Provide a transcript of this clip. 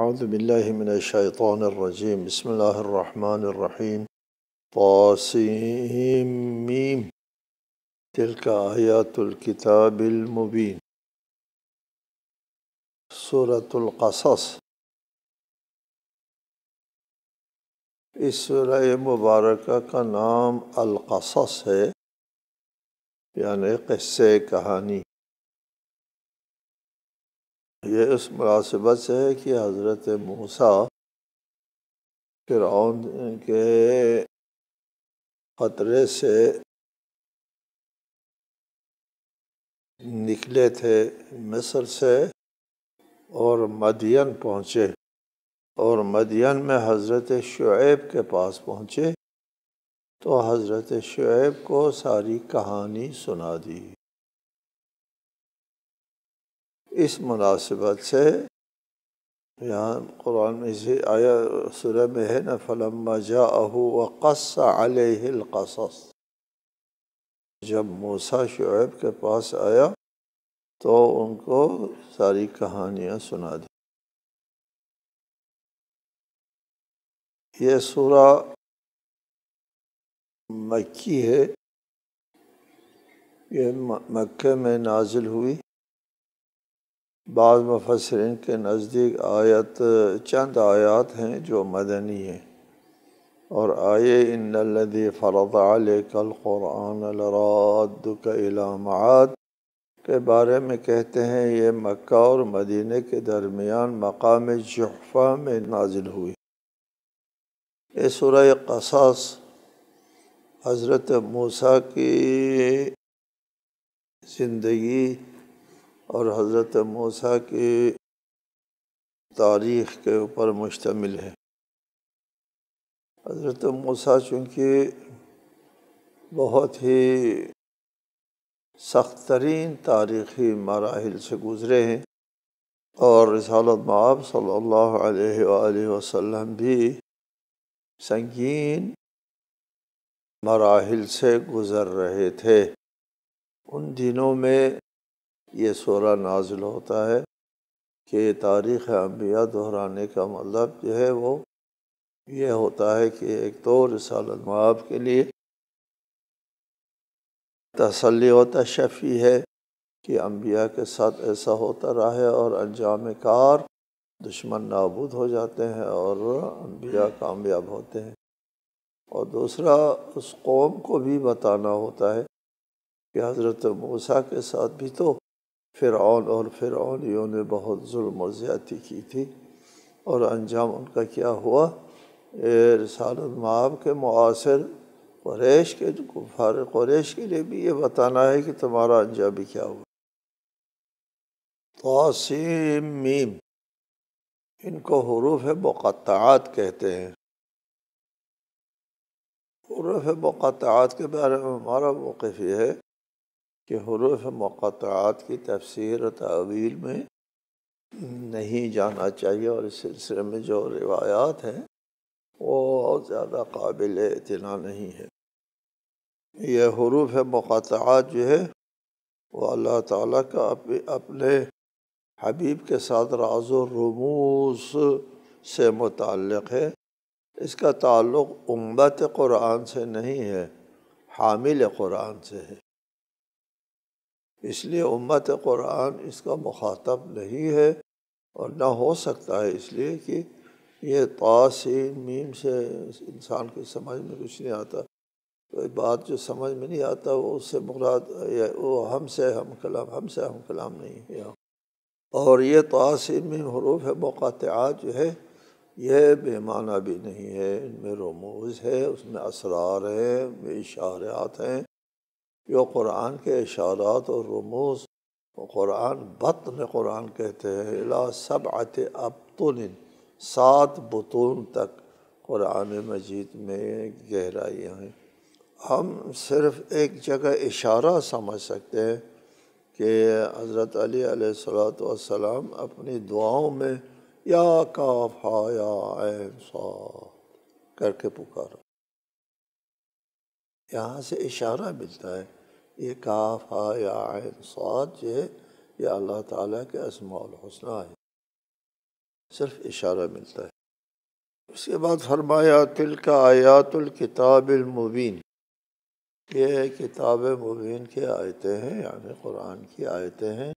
أعوذ بالله من الشيطان الرجيم بسم الله الرحمن الرحيم طاسيم ميم تلك آيات الكتاب المبين सूरत القصص इस सूर मुबारक का नाम अलकसस है यानि क़स्से कहानी ये इस मुनासिबत से है कि हज़रत मूसा फिरौन के ख़तरे से निकले थे मिस्र से और मदियन पहुँचे और मदियन में हज़रत शुएब के पास पहुँचे तो हज़रत शुएब को सारी कहानी सुना दी इस मुनासिबत से यहाँ कुरान में से आया सुरह में है न फलम जाहू वक़स अलहलकस जब मूसा शुएब के पास आया तो उनको सारी कहानियाँ सुना दी ये सूरा मक्की है ये मक्के में नाजिल हुई बाद मुफसरन के नज़दीक आयत चंद आयात हैं जो मदनी हैं और आये इन फ़रदाल कल क़ुरान लरादलामत के बारे में कहते हैं ये मक्का और मदीने के दरमियान मकाम जहफ़ा में नाजिल हुई ये सुरह कसास हज़रत मूसा की ज़िंदगी और हज़रत मूसा की तारीख़ के ऊपर मुश्तमिल है हज़रत मूसा चूँकि बहुत ही सख्त तरीन तारीख़ी मराहल से गुज़रे हैं और रसालत माब सल्ला वसम भी संगीन मराहल से गुज़र रहे थे उन दिनों में ये सोरा नाजिल होता है कि तारीख़ अम्बिया दोहराने का मतलब जो है वो ये होता है कि एक तो रिसाल माब के लिए तसली व तशफ़ी है कि अम्बिया के साथ ऐसा होता रहा है और अंजाम कार दुश्मन नाबूद हो जाते हैं और अम्बिया कामयाब होते हैं और दूसरा उस कौम को भी बताना होता है कि हज़रत मूसा के साथ भी तो फ़िरौन और फ़िरौनियों ने बहुत जुल्म और ज़्यादती की थी और अंजाम उनका क्या हुआ रसालत माब के मुआसर क्रैश के गुफार क्रैश के लिए भी ये बताना है कि तुम्हारा अंजाम भी क्या हुआ तोसीम मीम इनको हरूफ मुक़ात कहते हैं हरूफ मुक़ात के बारे में हमारा मौक़ ये है कि हरूफ मक़ात की तफसर और तवील में नहीं जाना चाहिए और इस सिलसिले में जो रिवायात हैं वो ज़्यादा काबिल इतना नहीं है ये हरूफ मक़ात जो है वो अल्लाह ताला का अपने हबीब के साथ राज रमूस से मुतक़ है इसका ताल्लुक़ उम्मत क़ुरान से नहीं है हामिल क़ुरान से है इसलिए उम्मत कुरान इसका मुखातब नहीं है और ना हो सकता है इसलिए कि ये तासीन मीम से इंसान की समझ में कुछ नहीं आता तो बात जो समझ में नहीं आता वो उससे मुराद वो से हम कलाम हमसे हम कलाम नहीं है और ये तासीन मीम हरूफ है मौक़ात जो है यह बेमाना भी नहीं है इनमें रोमोज है उसमें असरार हैं इशारात हैं जो कुरान के इशारात और रमूज कुरान बतन कुरान कहते हैं अला सब आते तो सात बतून तक कुरान मजीद में गहराइयाँ हैं हम सिर्फ एक जगह इशारा समझ सकते हैं कि हज़रत अली सलाम अपनी दुआओं में या काफ हा या आन साफ करके पुकारा यहाँ से इशारा मिलता है ये काफ हा या आयन सात जो है ये अल्लाह ताला के असमालहसना है सिर्फ इशारा मिलता है उसके बाद फरमाया तिल का आयातुल किताबिलमुबीन ये किताब मुबीन के आयतें हैं यानी कुरान की आयतें हैं